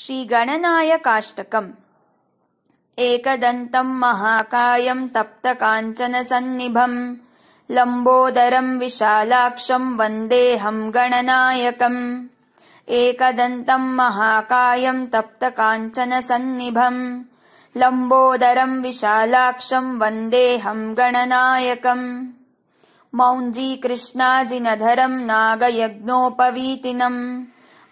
श्रीगणनायकाष्टकम् एकदन्तम् महाकायम् तप्त काञ्चन सन्निभम् लम्बोदरम् विशालाक्षम् वन्देऽहम् गणनायकम् एकदन्तम् महाकायम् तप्त काञ्चन सन्निभम् लम्बोदरम् विशालाक्षम् वन्देऽहम् गणनायकम् मौञ्जीकृष्णाजिनधरम् नागयज्ञोपवीतिनम्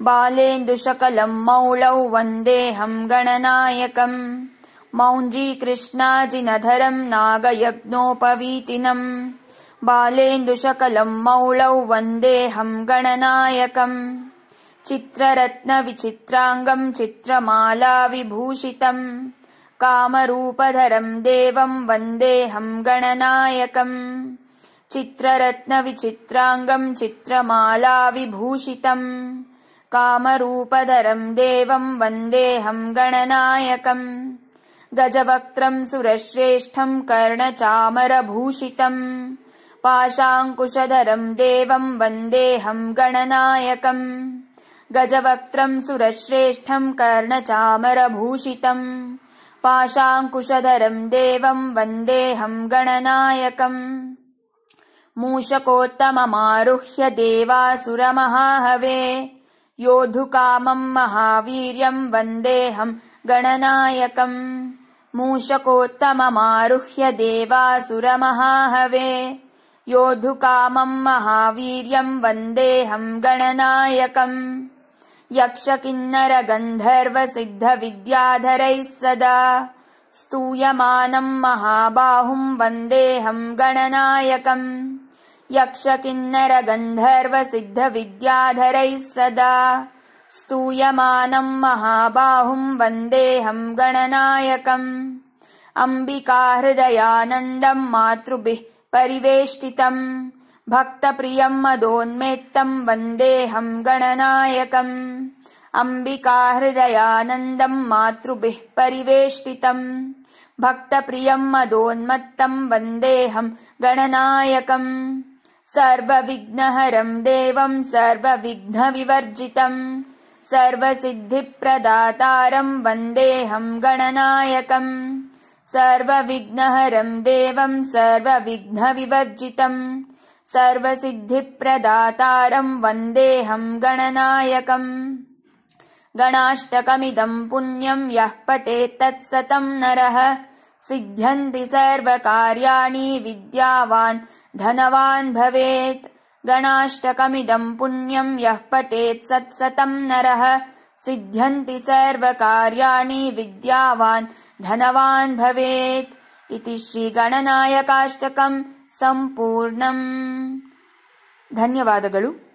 बालेन्दुशकलम् मौलौ वन्देऽहम् गणनायकम् मौञ्जी कृष्णाजिनधरम् नागयज्ञोपवीतिनम् बालेन्दुशकलम् मौलौ वन्देऽहम् गणनायकम् चित्ररत्नविचित्राङ्गम् चित्रमालाविभूषितम् कामरूपधरम् देवम् वन्देऽहम् गणनायकम् चित्ररत्नविचित्राङ्गम् चित्रमालाविभूषितम् कामरूप देवम् वन्देऽहम् गणनायकम् गजवक्त्रम् सुरश्रेष्ठम् कर्णचामरभूषितम् पाशाङ्कुशधरम् देवम् वन्देऽहम् गणनायकम् गजवक्त्रम् सुरश्रेष्ठम् कर्णचामरभूषितम् पाशाङ्कुशधरम् देवम् वन्देऽहम् गणनायकम् मूषकोत्तममारुह्य देवासुरमहाहवे योधुकामम् महावीर्यम् वन्देऽहम् गणनायकम् मूषकोत्तममारुह्य देवासुरमहाहवे योधुकामम् महावीर्यम् वन्देऽहम् गणनायकम् यक्षकिन्नरगन्धर्वसिद्धविद्याधरैः सदा स्तूयमानम् महाबाहुम् वन्देऽहम् गणनायकम् यक्षकिन्नरगन्धर्वसिद्धविद्याधरैः सदा स्तूयमानम् महाबाहुम् वन्देऽहम् गणनायकम् अम्बिकाहृदयानन्दम् मातृभिः परिवेष्टितम् भक्तप्रियम् मदोन्मेत्तम् वन्देऽहम् गणनायकम् अम्बिकाहृदयानन्दम् मातृभिः परिवेष्टितम् भक्तप्रियं मदोन्मत्तम् वन्देऽहम् गणनायकम् सर्वविघ्नहरम् देवम् सर्वविघ्नविवर्जितम् सर्वसिद्धिप्रदातारम् वन्देऽहम् गणनायकम् सर्वविघ्नहरम् देवम् सर्वविघ्नविवर्जितम् सर्वसिद्धिप्रदातारम् वन्देऽहम् गणनायकम् गणाष्टकमिदम् पुण्यम् यः पठेत्तत्सतम् नरः सिद्ध्यन्ति सर्वकार्याणि विद्यावान् धनवान् भवेत् गणाष्टकमिदम् पुण्यम् यः पठेत् सत्सतम् नरः सिद्ध्यन्ति सर्वकार्याणि विद्यावान् धनवान् भवेत् इति श्रीगणनायकाष्टकम् सम्पूर्णम् धन्यवादलु